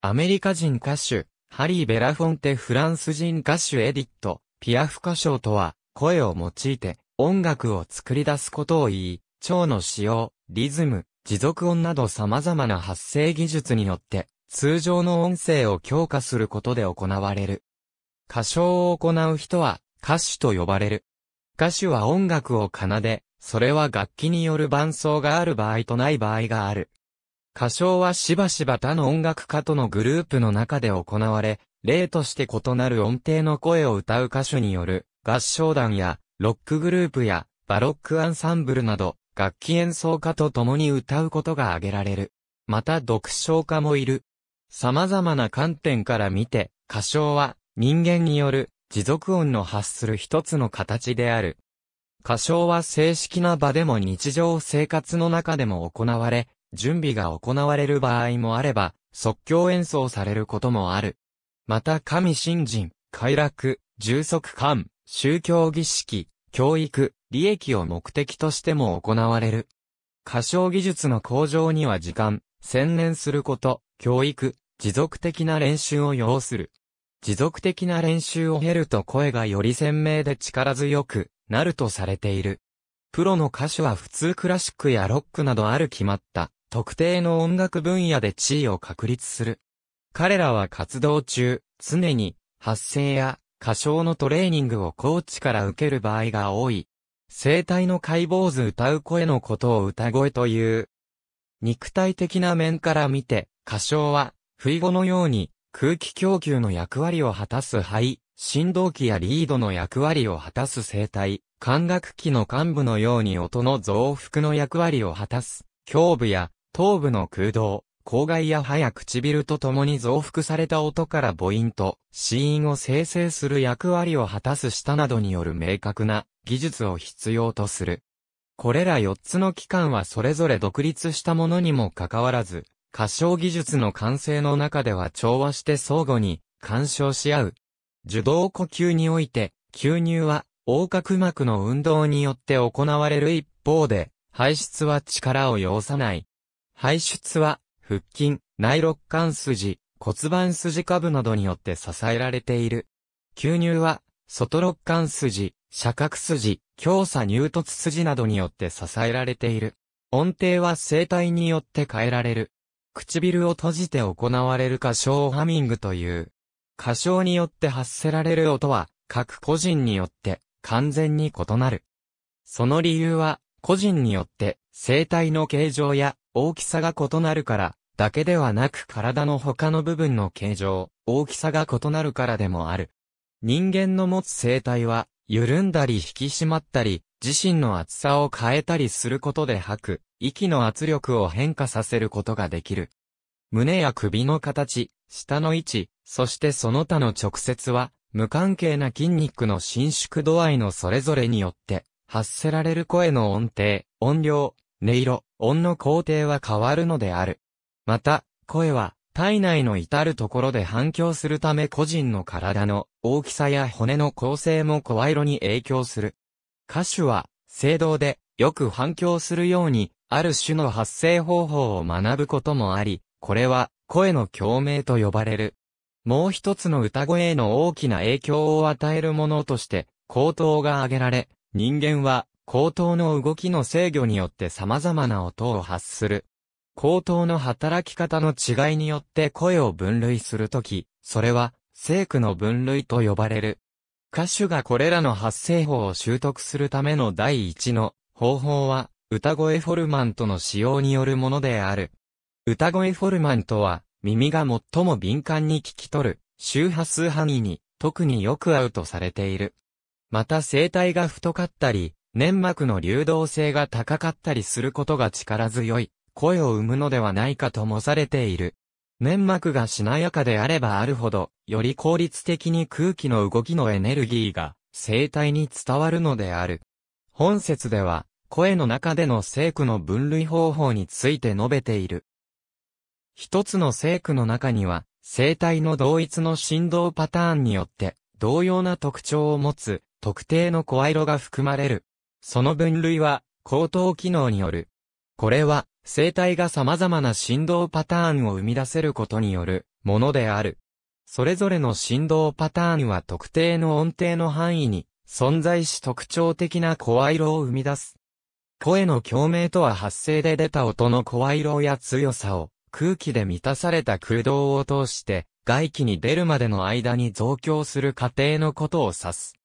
アメリカ人歌手、ハリー・ベラフォンテフランス人歌手エディット、ピアフ歌唱とは、声を用いて音楽を作り出すことを言い、蝶の使用、リズム、持続音など様々な発声技術によって、通常の音声を強化することで行われる。歌唱を行う人は、歌手と呼ばれる。歌手は音楽を奏で、それは楽器による伴奏がある場合とない場合がある。歌唱はしばしば他の音楽家とのグループの中で行われ、例として異なる音程の声を歌う歌手による合唱団やロックグループやバロックアンサンブルなど楽器演奏家と共に歌うことが挙げられる。また読唱家もいる。様々な観点から見て歌唱は人間による持続音の発する一つの形である。歌唱は正式な場でも日常生活の中でも行われ、準備が行われる場合もあれば、即興演奏されることもある。また神信心、快楽、充足感、宗教儀式、教育、利益を目的としても行われる。歌唱技術の向上には時間、専念すること、教育、持続的な練習を要する。持続的な練習を経ると声がより鮮明で力強くなるとされている。プロの歌手は普通クラシックやロックなどある決まった特定の音楽分野で地位を確立する。彼らは活動中、常に発声や歌唱のトレーニングをコーチから受ける場合が多い。声帯の解剖図歌う声のことを歌声という。肉体的な面から見て、歌唱は、不意語のように空気供給の役割を果たす肺、振動器やリードの役割を果たす声帯、管楽器の幹部のように音の増幅の役割を果たす、胸部や頭部の空洞、口蓋や歯や唇と共に増幅された音から母音と子音を生成する役割を果たす舌などによる明確な技術を必要とする。これら4つの器官はそれぞれ独立したものにもかかわらず、歌唱技術の完成の中では調和して相互に干渉し合う。受動呼吸において、吸入は横隔膜の運動によって行われる一方で、排出は力を要さない排出は、腹筋、内肋間筋、骨盤筋下部などによって支えられている。吸入は、外肋間筋、射角筋、強鎖乳突筋などによって支えられている。音程は声帯によって変えられる。唇を閉じて行われる歌唱ハミングという。歌唱によって発せられる音は、各個人によって完全に異なる。その理由は、個人によって声帯の形状や大きさが異なるから、だけではなく体の他の部分の形状、大きさが異なるからでもある。人間の持つ生体は、緩んだり引き締まったり、自身の厚さを変えたりすることで吐く、息の圧力を変化させることができる。胸や首の形、下の位置、そしてその他の直接は、無関係な筋肉の伸縮度合いのそれぞれによって、発せられる声の音程、音量、音色、音の工程は変わるのである。また、声は、体内の至るところで反響するため個人の体の大きさや骨の構成も声色に影響する。歌手は、声道でよく反響するように、ある種の発声方法を学ぶこともあり、これは声の共鳴と呼ばれる。もう一つの歌声への大きな影響を与えるものとして、口頭が挙げられ、人間は口頭の動きの制御によって様々な音を発する。口頭の働き方の違いによって声を分類するとき、それは、声区の分類と呼ばれる。歌手がこれらの発声法を習得するための第一の方法は、歌声フォルマントの使用によるものである。歌声フォルマントは、耳が最も敏感に聞き取る、周波数範囲に、特によく合うとされている。また声帯が太かったり、粘膜の流動性が高かったりすることが力強い、声を生むのではないかともされている。粘膜がしなやかであればあるほど、より効率的に空気の動きのエネルギーが、生体に伝わるのである。本説では、声の中での生区の分類方法について述べている。一つの生区の中には、声帯の同一の振動パターンによって、同様な特徴を持つ、特定の声色が含まれる。その分類は、高等機能による。これは、生体が様々な振動パターンを生み出せることによるものである。それぞれの振動パターンは特定の音程の範囲に存在し特徴的な声色を生み出す。声の共鳴とは発声で出た音の声色や強さを空気で満たされた空洞を通して外気に出るまでの間に増強する過程のことを指す。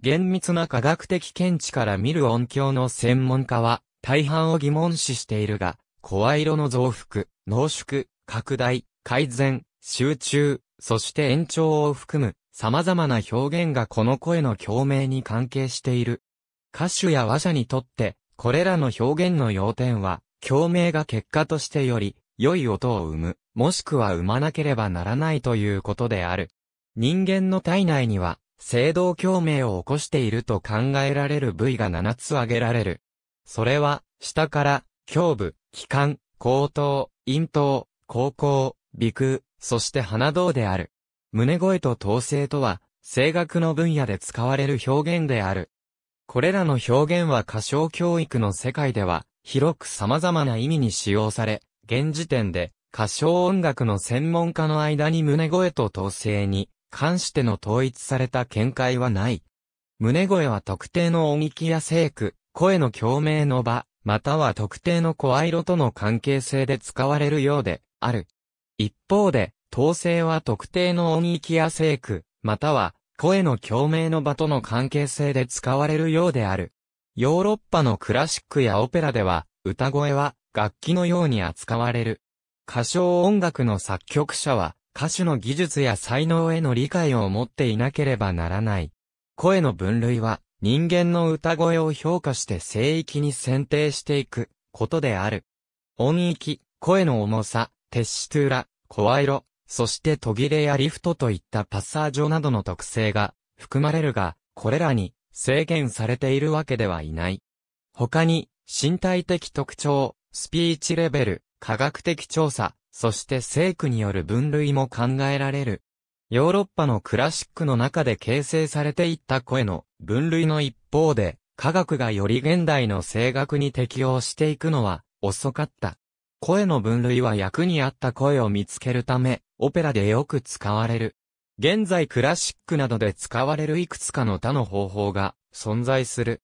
厳密な科学的見地から見る音響の専門家は、大半を疑問視しているが、声色の増幅、濃縮、拡大、改善、集中、そして延長を含む、様々な表現がこの声の共鳴に関係している。歌手や話者にとって、これらの表現の要点は、共鳴が結果としてより、良い音を生む、もしくは生まなければならないということである。人間の体内には、制堂共鳴を起こしていると考えられる部位が7つ挙げられる。それは、下から、胸部、気管、後頭、咽頭、口腔、鼻腔、そして鼻胴である。胸声と統制とは、声楽の分野で使われる表現である。これらの表現は歌唱教育の世界では、広く様々な意味に使用され、現時点で、歌唱音楽の専門家の間に胸声と統制に、関しての統一された見解はない。胸声は特定の音域や声区、声の共鳴の場、または特定の声色との関係性で使われるようである。一方で、統制は特定の音域や声区、または声の共鳴の場との関係性で使われるようである。ヨーロッパのクラシックやオペラでは、歌声は楽器のように扱われる。歌唱音楽の作曲者は、歌手の技術や才能への理解を持っていなければならない。声の分類は、人間の歌声を評価して聖域に選定していくことである。音域、声の重さ、テッシトゥーラ、声色、そして途切れやリフトといったパッサージョなどの特性が含まれるが、これらに制限されているわけではいない。他に、身体的特徴、スピーチレベル、科学的調査、そして生区による分類も考えられる。ヨーロッパのクラシックの中で形成されていった声の分類の一方で、科学がより現代の声楽に適応していくのは遅かった。声の分類は役に合った声を見つけるため、オペラでよく使われる。現在クラシックなどで使われるいくつかの他の方法が存在する。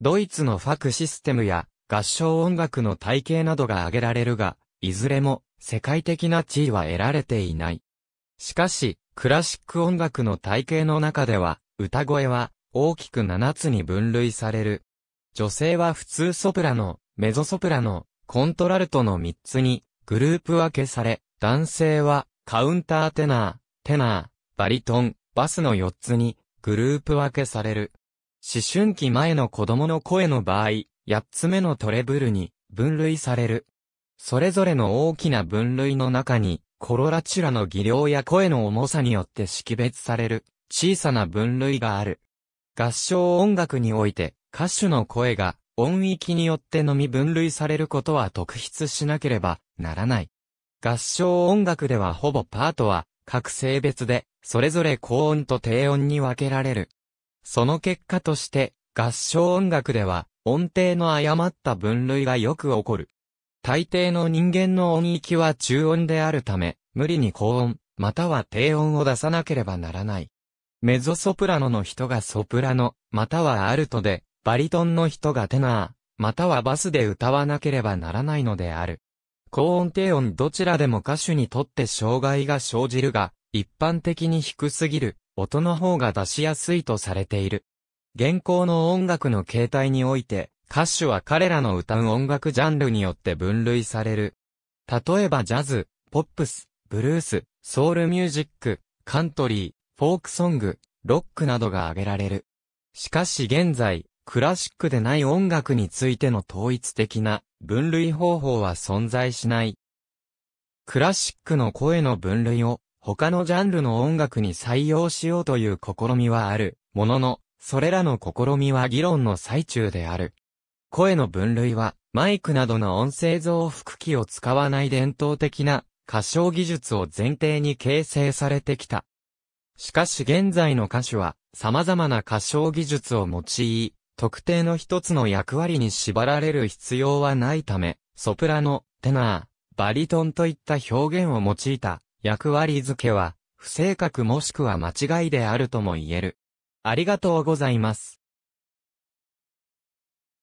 ドイツのファクシステムや合唱音楽の体系などが挙げられるが、いずれも世界的な地位は得られていない。しかし、クラシック音楽の体系の中では、歌声は大きく7つに分類される。女性は普通ソプラノ、メゾソプラノ、コントラルトの3つにグループ分けされ、男性はカウンターテナー、テナー、バリトン、バスの4つにグループ分けされる。思春期前の子供の声の場合、8つ目のトレブルに分類される。それぞれの大きな分類の中に、コロラチュラの技量や声の重さによって識別される小さな分類がある。合唱音楽において歌手の声が音域によってのみ分類されることは特筆しなければならない。合唱音楽ではほぼパートは各性別でそれぞれ高音と低音に分けられる。その結果として合唱音楽では、音程の誤った分類がよく起こる。大抵の人間の音域は中音であるため、無理に高音、または低音を出さなければならない。メゾソプラノの人がソプラノ、またはアルトで、バリトンの人がテナー、またはバスで歌わなければならないのである。高音低音どちらでも歌手にとって障害が生じるが、一般的に低すぎる、音の方が出しやすいとされている。現行の音楽の形態において、歌手は彼らの歌う音楽ジャンルによって分類される。例えばジャズ、ポップス、ブルース、ソウルミュージック、カントリー、フォークソング、ロックなどが挙げられる。しかし現在、クラシックでない音楽についての統一的な分類方法は存在しない。クラシックの声の分類を他のジャンルの音楽に採用しようという試みはあるものの、それらの試みは議論の最中である。声の分類は、マイクなどの音声増幅器を使わない伝統的な歌唱技術を前提に形成されてきた。しかし現在の歌手は、様々な歌唱技術を用い、特定の一つの役割に縛られる必要はないため、ソプラノ、テナー、バリトンといった表現を用いた役割付けは、不正確もしくは間違いであるとも言える。ありがとうございます。